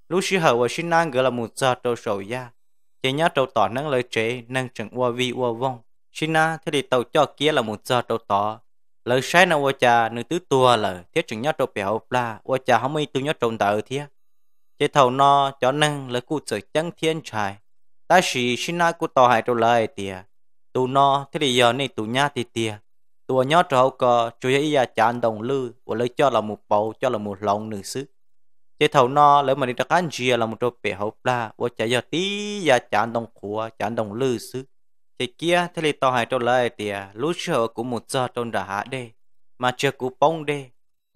lúc xí hậu và xin na gọi là mu cho trâu sầu ya chỉ nhớ trâu tỏ nắng lời chế nâng chừng uo vi uo vong xin na thế thì tàu cho kia là mu cho trâu tỏ lời sai nào uo cha nữ tứ tua lời thiết chừng nhớ trâu bèo la uo cha không mấy tu nhớ trâu tờ thiết chế thầu no cho năng lấy cụ sở chân thiên trai ta chỉ xin na cụ tò hại trâu lời tìa tù no thế thì giờ này tù nha thì tìa tù nhó trâu hậu cờ chú ý ya chán đồng lư và lấy cho là một bầu cho là một lòng nữ sứ chế thầu no lấy mà đi đặc ăn chia là một trâu bể hậu la và chả giờ tí ya chán đồng khua chán đồng lư sứ thì kia thế thì tò hại trâu lời tìa lúc sơ cũng một giờ trong đã hạ đê mà chưa cụ bông đê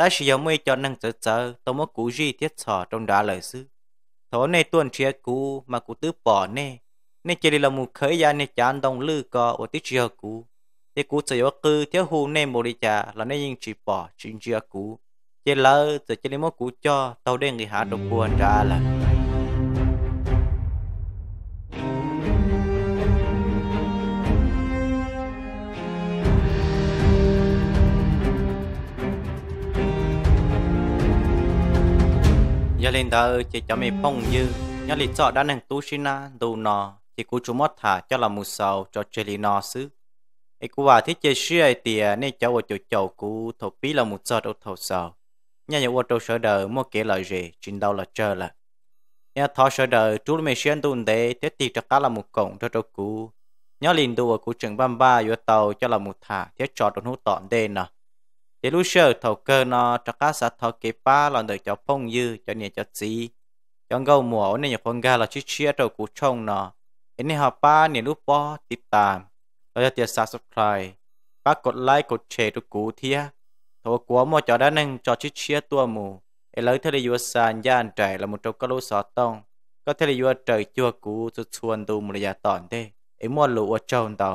ta sử dụng mấy cho năng tớ tớ tôi mới cú gì thiết sọ trong đá lời sư thổ này tuần chia cú mà cú tứ bỏ nè nên chỉ là một khởi gia nên chán đồng lư có ở tiết chia cú thì cú sử dụng cư thiếu hù nên một đi trả là nên nhưng chỉ bỏ chuyện chia cú chỉ lỡ giờ chỉ là một cú cho tàu đen người hạ đồng buồn ra là nhớ lên đó chỉ cho mình phong như nhớ lịch chọn đã nàng tu sinh na đồ nọ thì cú chú mót thả cho là một sầu cho chơi lì nọ xứ ấy cú bà thiết chơi ấy thì nên cháu ở chỗ chầu cú thổ pí là một sầu đâu thổ sầu nhà nhà ô chỗ sở đời mua kể lời gì chuyện đâu là chờ là nhà thọ sở đời chú mình xuyên tuần đấy thế thì cho cá là một cổng cho đâu cú nhớ liền đồ của trường ba vô tàu cho là một thả thế cho đồ hút tọn đen nè เดี๋ยวเชอร์ถูกเกินจากการสัตว์เก็บป้าลองเดี๋ยวจะพงยืจะเนี่ยจะซีจังกูหมัวเนี่ยคนแก่เราชี้เชี่ยตัวกูชงเนาะเอ็นไหฮะป้าเนี่ยรู้ป้อติดตามเราจะเดี๋สับสับใครป้ากดไลค์กดแชร์ตัวกูเทียตัวกูหม้อจอดานึงจอดชี้เชี่ยตัวหมูเอเลยทะเลยัวซานย่านใจละมุดเราก็รู้สอต้อง ก็ทะเลยัวใจจัวกูจะชวนดูมุรยาตอนเด้เอ๋ยหม้อหลัวเจ้าันต่อ